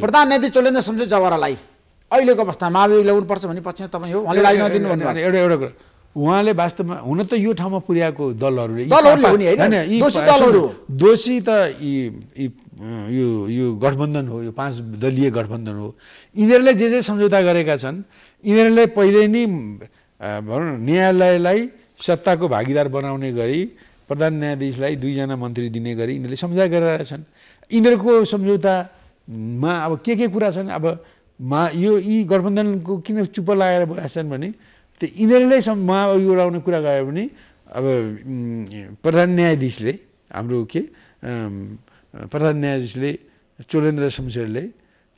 प्रधान न्यायाधीश चोलेन्द्र शमशेर जवारालाई अहिलेको अवस्थामा माओवादी ल्याउनुपर्छ भने पछि तपाईँ हो उहाँले राजीनामा दिनुभयो एउटा एउटा कुरा उहाँले वास्तवमा हुन त यो ठाउँमा पुर्याएको दलहरूले दोषी त यी यो यो गठबन्धन हो यो पाँच दलीय गठबन्धन हो यिनीहरूले जे जे सम्झौता गरेका छन् यिनीहरूले पहिले नै भनौँ न न्यायालयलाई सत्ताको भागीदार बनाउने गरी प्रधान न्यायाधीशलाई दुईजना मन्त्री दिने गरी यिनीहरूले सम्झाइ गरिरहेछन् यिनीहरूको सम्झौतामा अब के के कुरा छन् अब मा यो यी गठबन्धनको किन चुप्प लगाएर बसेछन् भने त्यो यिनीहरूले यो उडाउने कुरा गऱ्यो भने अब प्रधान न्यायाधीशले हाम्रो के प्रधान न्यायाधीशले चोलेन्द्र शमशेरले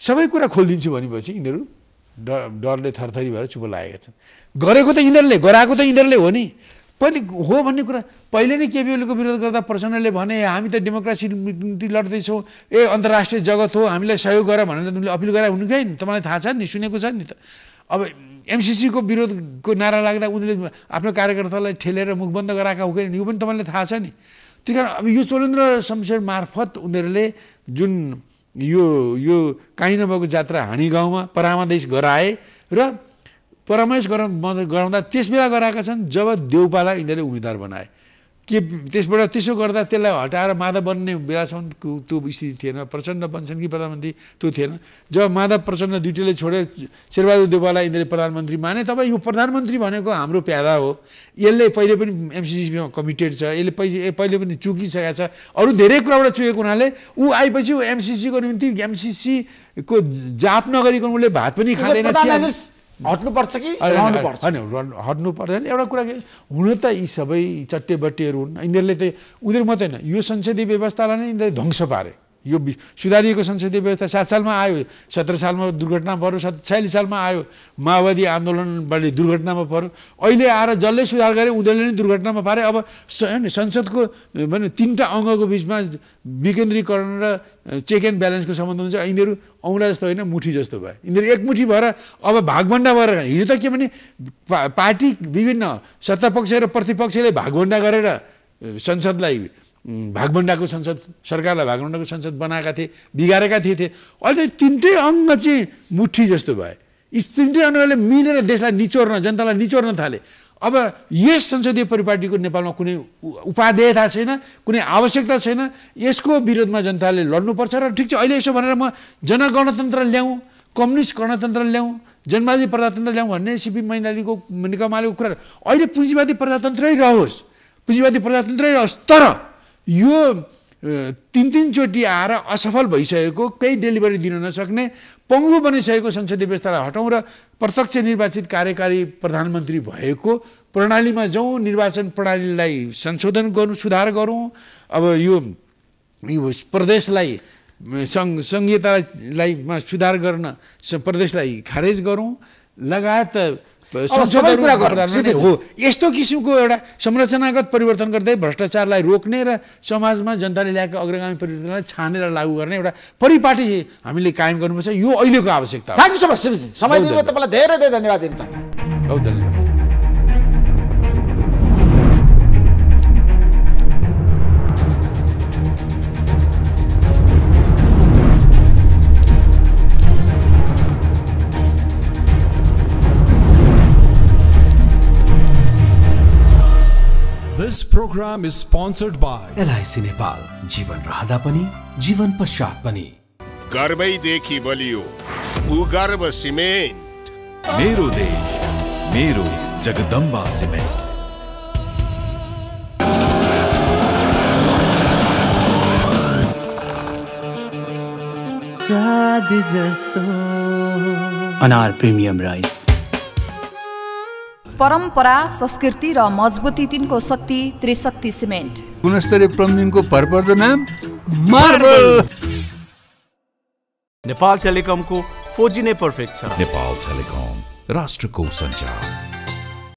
सबै कुरा खोलिदिन्छु भनेपछि यिनीहरू डरले थरथरी भएर चुप लागेका छन् गरेको त यिनीहरूले गराएको त यिनीहरूले हो नि पहिले हो भन्ने कुरा पहिले नै केपिओलीको विरोध गर्दा प्रचण्डले भने हामी त डेमोक्रेसी लड्दैछौँ ए अन्तर्राष्ट्रिय जगत हो हामीलाई सहयोग गर भनेर तिमीले अपिल गरा हुनु नि तपाईँलाई थाहा छ नि सुनेको छ नि त अब एमसिसीको विरोधको नारा लाग्दा उनीहरूले आफ्नो कार्यकर्तालाई ठेलेर मुख बन्द गराएका हो कि यो पनि तपाईँलाई थाहा छ नि त्यही कारण अब यो चोलेन्द्र शमशेर मार्फत उनीहरूले जुन यो यो काहीँ नभएको जात्रा हानी गाउँमा परामादेश गराए र परामर्श गराउँदा त्यसबेला गराएका छन् जब देउपालाई यिनीहरूले उम्मेद्वार बनाए के त्यसबाट त्यसो गर्दा त्यसलाई हटाएर माधव बन्ने बेलासम्म त्यो स्थिति थिएन प्रचण्ड बन्छन् कि प्रधानमन्त्री त्यो थिएन जब माधव प्रचण्ड दुइटैले छोडेर शेरबहादुर देवालाई यिनीहरूले प्रधानमन्त्री माने तब यो प्रधानमन्त्री भनेको हाम्रो प्यादा हो यसले पहिले पनि एमसिसिसीमा कमिटेड छ यसले पहिले पहिले पनि चुकिसकेको छ अरू धेरै कुराबाट चुकेको हुनाले ऊ आएपछि ऊ एमसिसीको निम्ति एमसिसीको जाप नगरिकन उसले भात पनि खाँदैन हट्नुपर्छ कि होइन हट्नु पर्छ नि एउटा कुरा के हुन त यी सबै चट्टेबट्टेहरू हुन् यिनीहरूले त उनीहरू मात्रै होइन यो संसदीय व्यवस्थालाई नै यिनीहरूले ध्वंस पारे यो सुधारिएको संसदीय व्यवस्था सात सालमा आयो सत्र सालमा दुर्घटना पऱ्यो सत छयालिस सालमा आयो माओवादी आन्दोलनबाट दुर्घटनामा पऱ्यो अहिले आएर जसले सुधार गरे उनीहरूले नै दुर्घटनामा पारे अब संसदको भने तिनवटा अङ्गको बिचमा विकेन्द्रीकरण र चेक एन्ड ब्यालेन्सको सम्बन्ध हुन्छ यिनीहरू औँला जस्तो होइन मुठी जस्तो भयो यिनीहरू एकमुठी भएर अब भागभन्डा भएर हिजो त के भने पा पार्टी विभिन्न सत्तापक्ष र प्रतिपक्षले भागभन्डा गरेर संसदलाई भागभन्डाको संसद सरकारलाई भागभण्डाको संसद बनाएका थिए बिगारेका थिए थिए अहिले तिनटै अङ्ग चाहिँ मुठी जस्तो भए यी तिनटै अङ्गले मिलेर देशलाई निचोर्न जनतालाई निचोर्न थाले अब यस संसदीय परिपाटीको नेपालमा कुनै उपाधेयता छैन कुनै आवश्यकता छैन यसको विरोधमा जनताले लड्नुपर्छ र ठिक छ अहिले यसो भनेर म जनगणतन्त्र ल्याउँ कम्युनिस्ट गणतन्त्र ल्याउँ जनवादी प्रजातन्त्र ल्याउँ भन्ने सिपी मैनालीको नेकमालेको कुरा अहिले पुँजीवादी प्रजातन्त्रै रहोस् पुँजीवादी प्रजातन्त्रै रहोस् तर यो तिन तिनचोटि आएर असफल भइसकेको केही डेलिभरी दिन नसक्ने पङ्गु बनिसकेको संसदीय व्यवस्थालाई हटाउँ र प्रत्यक्ष निर्वाचित कार्यकारी प्रधानमन्त्री भएको प्रणालीमा जाउँ निर्वाचन प्रणालीलाई संशोधन गरौँ सुधार गरौँ अब यो प्रदेशलाई सङ्घ सङ्घीयतालाई सुधार गर्न प्रदेशलाई खारेज गरौँ लगायत सबै कुरा हो यस्तो किसिमको एउटा संरचनागत परिवर्तन गर्दै भ्रष्टाचारलाई रोक्ने र समाजमा जनताले ल्याएको अग्रगामी परिवर्तनलाई छानेर लागू गर्ने एउटा परिपाटी हामीले कायम गर्नुपर्छ यो अहिलेको आवश्यकता हो तपाईँलाई धेरै धेरै धन्यवाद दिन्छ बहुत धन्यवाद program is sponsored by LIC Nepal जीवन रहदा पनि जीवन पश्चात पनि गर्वै देखि बलियो भूगर्भ सिमेन्ट मेरो देश मेरो Jagdamba cement Anar premium rice परम्परा संस्कृति र मजबुती तिनको शक्ति त्रिशक्ति सिमेन्ट गुणस्तरीय प्लम्बिङको भरपर्दो नाम मार्बल नेपाल टेलिकमको फोजी नै पर्फेक्ट छ नेपाल टेलिकम राष्ट्रको सञ्चार